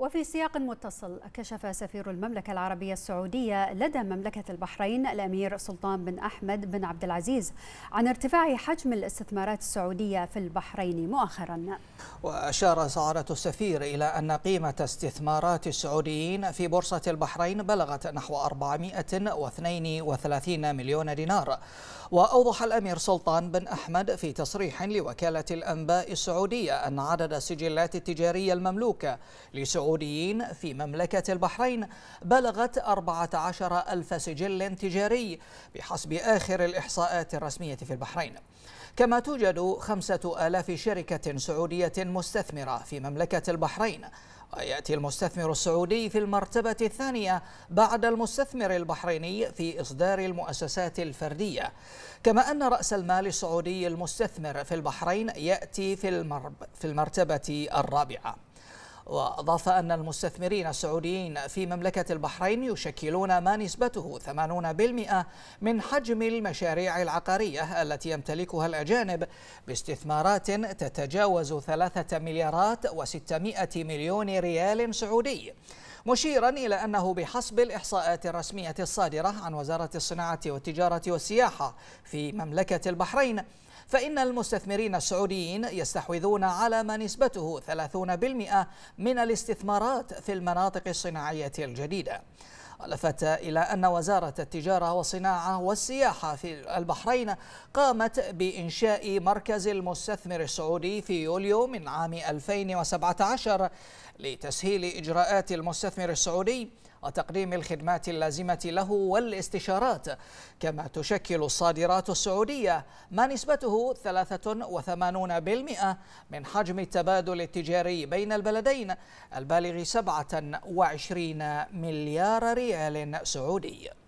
وفي سياق متصل كشف سفير المملكة العربية السعودية لدى مملكة البحرين الأمير سلطان بن أحمد بن عبد العزيز عن ارتفاع حجم الاستثمارات السعودية في البحرين مؤخرا وأشار سعادة السفير إلى أن قيمة استثمارات السعوديين في بورصة البحرين بلغت نحو 432 مليون دينار وأوضح الأمير سلطان بن أحمد في تصريح لوكالة الأنباء السعودية أن عدد السجلات التجارية المملوكة لسعودية السعوديين في مملكة البحرين بلغت 14 ألف سجل تجاري بحسب آخر الإحصاءات الرسمية في البحرين كما توجد خمسة آلاف شركة سعودية مستثمرة في مملكة البحرين ويأتي المستثمر السعودي في المرتبة الثانية بعد المستثمر البحريني في إصدار المؤسسات الفردية كما أن رأس المال السعودي المستثمر في البحرين يأتي في, في المرتبة الرابعة وأضاف أن المستثمرين السعوديين في مملكة البحرين يشكلون ما نسبته 80% من حجم المشاريع العقارية التي يمتلكها الأجانب باستثمارات تتجاوز 3 مليارات و600 مليون ريال سعودي مشيرا إلى أنه بحسب الإحصاءات الرسمية الصادرة عن وزارة الصناعة والتجارة والسياحة في مملكة البحرين فإن المستثمرين السعوديين يستحوذون على ما نسبته 30% من الاستثمارات في المناطق الصناعية الجديدة ولفت إلى أن وزارة التجارة والصناعة والسياحة في البحرين قامت بإنشاء مركز المستثمر السعودي في يوليو من عام 2017 لتسهيل إجراءات المستثمر السعودي وتقديم الخدمات اللازمة له والاستشارات كما تشكل الصادرات السعودية ما نسبته 83% من حجم التبادل التجاري بين البلدين البالغ 27 مليار ريال سعودي